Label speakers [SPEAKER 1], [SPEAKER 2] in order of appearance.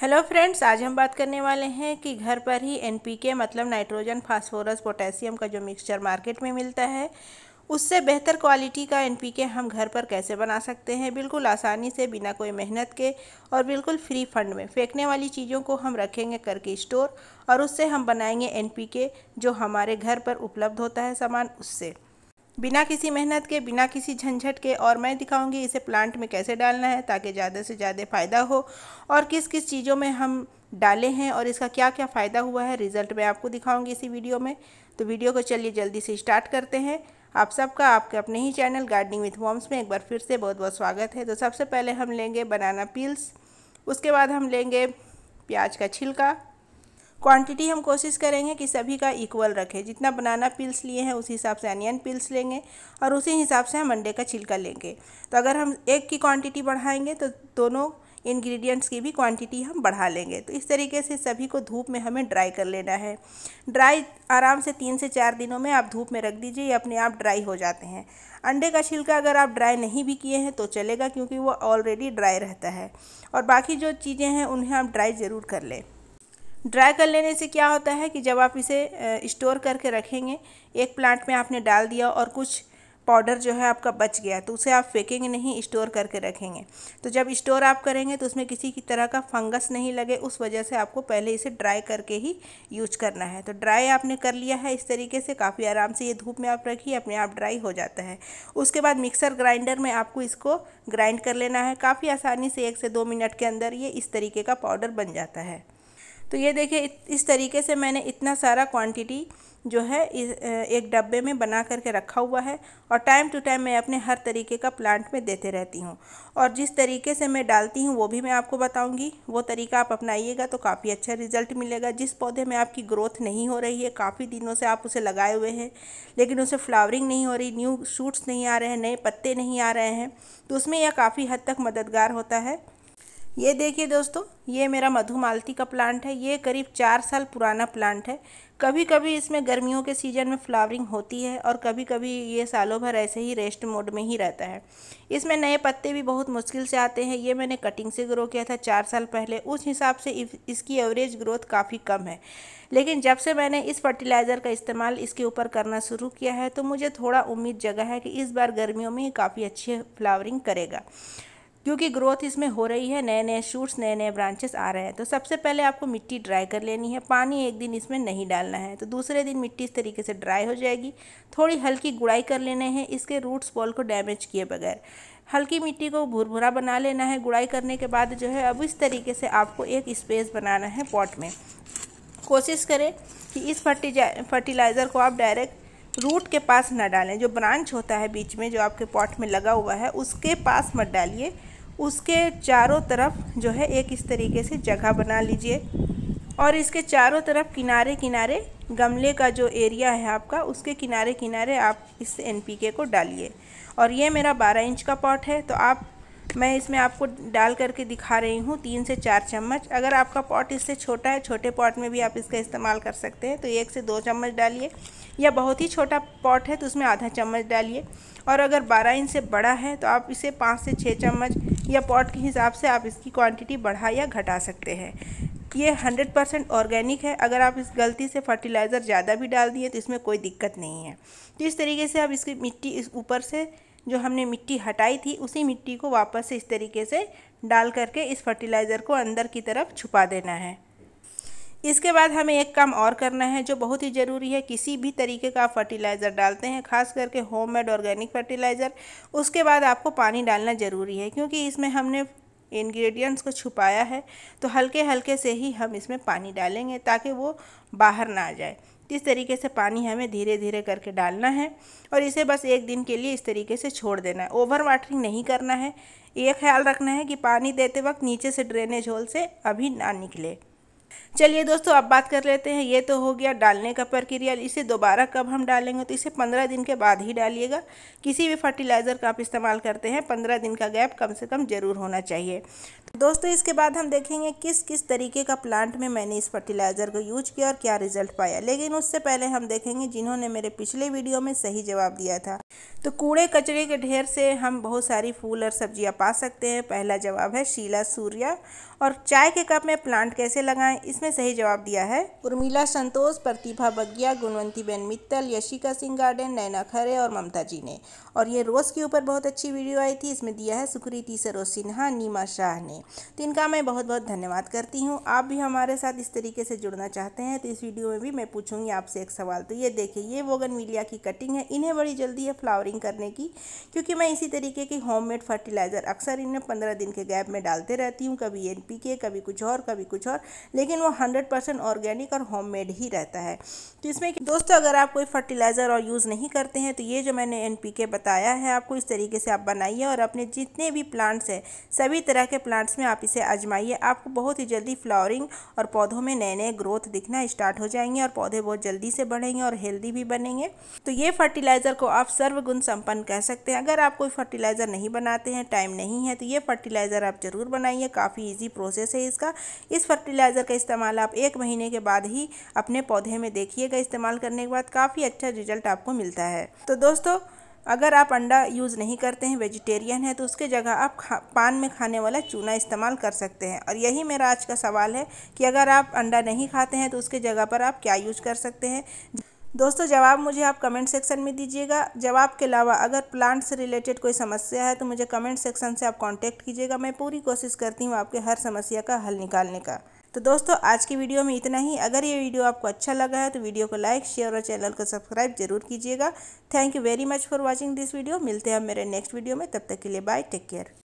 [SPEAKER 1] hello friends आज हम बात करने वाले हैं कि घर पर ही एनपीके मतलब नाइट्रोजन फास्फोरस पोटेशियम का जो मिक्सचर मार्केट में मिलता है उससे बेहतर क्वालिटी का एनपीके हम घर पर कैसे बना सकते हैं बिल्कुल आसानी से बिना कोई मेहनत के और बिल्कुल फ्री फंड में फेंकने वाली चीज़ों को हम रखेंगे करके स्टोर और उससे हम बनाएंगे एनपीके जो हमारे घर पर उपलब्ध होता है सामान उससे बिना किसी मेहनत के बिना किसी झंझट के और मैं दिखाऊंगी इसे प्लांट में कैसे डालना है ताकि ज़्यादा से ज़्यादा फ़ायदा हो और किस किस चीज़ों में हम डाले हैं और इसका क्या क्या फ़ायदा हुआ है रिज़ल्ट मैं आपको दिखाऊंगी इसी वीडियो में तो वीडियो को चलिए जल्दी से स्टार्ट करते हैं आप सबका आपके अपने ही चैनल गार्डनिंग विथ होम्स में एक बार फिर से बहुत बहुत स्वागत है तो सबसे पहले हम लेंगे बनाना पील्स उसके बाद हम लेंगे प्याज का छिलका क्वांटिटी हम कोशिश करेंगे कि सभी का इक्वल रखें जितना बनाना पिल्स लिए हैं उसी हिसाब से अनियन पिल्स लेंगे और उसी हिसाब से हम अंडे का छिलका लेंगे तो अगर हम एक की क्वांटिटी बढ़ाएंगे तो दोनों इंग्रेडिएंट्स की भी क्वांटिटी हम बढ़ा लेंगे तो इस तरीके से सभी को धूप में हमें ड्राई कर लेना है ड्राई आराम से तीन से चार दिनों में आप धूप में रख दीजिए ये अपने आप ड्राई हो जाते हैं अंडे का छिलका अगर आप ड्राई नहीं भी किए हैं तो चलेगा क्योंकि वो ऑलरेडी ड्राई रहता है और बाकी जो चीज़ें हैं उन्हें आप ड्राई ज़रूर कर लें ड्राई कर लेने से क्या होता है कि जब आप इसे स्टोर करके रखेंगे एक प्लांट में आपने डाल दिया और कुछ पाउडर जो है आपका बच गया तो उसे आप फेंकेंगे नहीं स्टोर करके रखेंगे तो जब स्टोर आप करेंगे तो उसमें किसी की तरह का फंगस नहीं लगे उस वजह से आपको पहले इसे ड्राई करके ही यूज करना है तो ड्राई आपने कर लिया है इस तरीके से काफ़ी आराम से ये धूप में आप रखिए अपने आप ड्राई हो जाता है उसके बाद मिक्सर ग्राइंडर में आपको इसको ग्राइंड कर लेना है काफ़ी आसानी से एक से दो मिनट के अंदर ये इस तरीके का पाउडर बन जाता है तो ये देखिए इस तरीके से मैंने इतना सारा क्वांटिटी जो है एक डब्बे में बना करके रखा हुआ है और टाइम टू टाइम मैं अपने हर तरीके का प्लांट में देते रहती हूँ और जिस तरीके से मैं डालती हूँ वो भी मैं आपको बताऊँगी वो तरीका आप अपनाइएगा तो काफ़ी अच्छा रिजल्ट मिलेगा जिस पौधे में आपकी ग्रोथ नहीं हो रही है काफ़ी दिनों से आप उसे लगाए हुए हैं लेकिन उसे फ्लावरिंग नहीं हो रही न्यू शूट्स नहीं आ रहे हैं नए पत्ते नहीं आ रहे हैं तो उसमें यह काफ़ी हद तक मददगार होता है ये देखिए दोस्तों ये मेरा मधुमालती का प्लांट है ये करीब चार साल पुराना प्लांट है कभी कभी इसमें गर्मियों के सीजन में फ्लावरिंग होती है और कभी कभी ये सालों भर ऐसे ही रेस्ट मोड में ही रहता है इसमें नए पत्ते भी बहुत मुश्किल से आते हैं ये मैंने कटिंग से ग्रो किया था चार साल पहले उस हिसाब से इसकी एवरेज ग्रोथ काफ़ी कम है लेकिन जब से मैंने इस फर्टिलाइज़र का इस्तेमाल इसके ऊपर करना शुरू किया है तो मुझे थोड़ा उम्मीद जगह है कि इस बार गर्मियों में काफ़ी अच्छी फ्लावरिंग करेगा क्योंकि ग्रोथ इसमें हो रही है नए नए शूट्स नए नए ब्रांचेस आ रहे हैं तो सबसे पहले आपको मिट्टी ड्राई कर लेनी है पानी एक दिन इसमें नहीं डालना है तो दूसरे दिन मिट्टी इस तरीके से ड्राई हो जाएगी थोड़ी हल्की गुड़ाई कर लेने हैं इसके रूट्स बॉल को डैमेज किए बगैर हल्की मिट्टी को भुरभुरा बना लेना है गुड़ाई करने के बाद जो है अब इस तरीके से आपको एक स्पेस बनाना है पॉट में कोशिश करें कि इस फर्टिजा फर्टिलाइज़र को आप डायरेक्ट रूट के पास ना डालें जो ब्रांच होता है बीच में जो आपके पॉट में लगा हुआ है उसके पास मत डालिए उसके चारों तरफ जो है एक इस तरीके से जगह बना लीजिए और इसके चारों तरफ किनारे किनारे गमले का जो एरिया है आपका उसके किनारे किनारे आप इस एनपीके को डालिए और ये मेरा 12 इंच का पॉट है तो आप मैं इसमें आपको डाल करके दिखा रही हूँ तीन से चार चम्मच अगर आपका पॉट इससे छोटा है छोटे पॉट में भी आप इसका इस्तेमाल कर सकते हैं तो एक से दो चम्मच डालिए या बहुत ही छोटा पॉट है तो उसमें आधा चम्मच डालिए और अगर बारह इंच से बड़ा है तो आप इसे पाँच से छः चम्मच या पॉट के हिसाब से आप इसकी क्वांटिटी बढ़ा या घटा सकते हैं ये हंड्रेड परसेंट ऑर्गेनिक है अगर आप इस गलती से फर्टिलाइज़र ज़्यादा भी डाल दिए तो इसमें कोई दिक्कत नहीं है तो इस तरीके से आप इसकी मिट्टी इस ऊपर से जो हमने मिट्टी हटाई थी उसी मिट्टी को वापस से इस तरीके से डाल करके इस फर्टिलाइज़र को अंदर की तरफ छुपा देना है इसके बाद हमें एक काम और करना है जो बहुत ही ज़रूरी है किसी भी तरीके का फर्टिलाइज़र डालते हैं खास करके होम मेड ऑर्गेनिक फर्टिलाइज़र उसके बाद आपको पानी डालना ज़रूरी है क्योंकि इसमें हमने इंग्रेडिएंट्स को छुपाया है तो हल्के हल्के से ही हम इसमें पानी डालेंगे ताकि वो बाहर ना आ जाए इस तरीके से पानी हमें धीरे धीरे करके डालना है और इसे बस एक दिन के लिए इस तरीके से छोड़ देना है ओवर वाटरिंग नहीं करना है ये ख्याल रखना है कि पानी देते वक्त नीचे से ड्रेनेज होल से अभी ना निकले चलिए दोस्तों अब बात कर लेते हैं ये तो हो गया डालने का प्रक्रिया इसे दोबारा कब हम डालेंगे तो इसे पंद्रह दिन के बाद ही डालिएगा किसी भी फर्टिलाइज़र का आप इस्तेमाल करते हैं पंद्रह दिन का गैप कम से कम ज़रूर होना चाहिए दोस्तों इसके बाद हम देखेंगे किस किस तरीके का प्लांट में मैंने इस फर्टिलाइज़र को यूज किया और क्या रिजल्ट पाया लेकिन उससे पहले हम देखेंगे जिन्होंने मेरे पिछले वीडियो में सही जवाब दिया था तो कूड़े कचरे के ढेर से हम बहुत सारी फूल और सब्जियां पा सकते हैं पहला जवाब है शीला सूर्या और चाय के कप में प्लांट कैसे लगाएं इसमें सही जवाब दिया है उर्मिला संतोष प्रतिभा बगिया गुणवंती बेन मित्तल यशिका सिंह गार्डन नैना खरे और ममता जी ने और ये रोज़ के ऊपर बहुत अच्छी वीडियो आई थी इसमें दिया है सुकृति सरोज सिन्हा नीमा शाह ने तो इनका मैं बहुत बहुत धन्यवाद करती हूँ आप भी हमारे साथ इस तरीके से जुड़ना चाहते हैं तो इस वीडियो में भी मैं पूछूंगी आपसे एक सवाल तो ये देखिए ये वोगन की कटिंग है इन्हें बड़ी जल्दी है फ्लावरिंग करने की क्योंकि मैं इसी तरीके की होम फर्टिलाइज़र अक्सर इन्हें पंद्रह दिन के गैप में डालते रहती हूँ कभी एन कभी कुछ और कभी कुछ और लेकिन वो हंड्रेड परसेंट ऑर्गेनिक और होम ही रहता है तो इसमें दोस्तों अगर आप कोई फर्टिलाइज़र और यूज़ नहीं करते हैं तो ये जो मैंने एन बताया है आपको इस तरीके से आप बनाइए और अपने जितने भी प्लांट्स हैं सभी तरह के प्लांट्स में आप इसे आजमाइए आपको बहुत ही जल्दी फ्लावरिंग और पौधों में नए नए ग्रोथ दिखना स्टार्ट हो जाएंगे और पौधे बहुत जल्दी से बढ़ेंगे और हेल्दी भी बनेंगे तो ये फर्टिलाइज़र को आप सर्वगुण संपन्न कह सकते हैं अगर आप कोई फर्टिलाइज़र नहीं बनाते हैं टाइम नहीं है तो ये फर्टिलाइज़र आप ज़रूर बनाइए काफ़ी ईजी प्रोसेस है इसका इस फर्टिलाइज़र का इस्तेमाल आप एक महीने के बाद ही अपने पौधे में देखिएगा इस्तेमाल करने के बाद काफ़ी अच्छा रिजल्ट आपको मिलता है तो दोस्तों अगर आप अंडा यूज़ नहीं करते हैं वेजिटेरियन है तो उसके जगह आप खा पान में खाने वाला चूना इस्तेमाल कर सकते हैं और यही मेरा आज का सवाल है कि अगर आप अंडा नहीं खाते हैं तो उसके जगह पर आप क्या यूज कर सकते हैं दोस्तों जवाब मुझे आप कमेंट सेक्शन में दीजिएगा जवाब के अलावा अगर प्लांट से रिलेटेड कोई समस्या है तो मुझे कमेंट सेक्शन से आप कांटेक्ट कीजिएगा मैं पूरी कोशिश करती हूँ आपके हर समस्या का हल निकालने का तो दोस्तों आज की वीडियो में इतना ही अगर ये वीडियो आपको अच्छा लगा है तो वीडियो को लाइक शेयर और चैनल को सब्सक्राइब जरूर कीजिएगा thank you very much for watching this video मिलते हैं मेरे नेक्स्ट वीडियो में तब तक के लिए बाय टेक केयर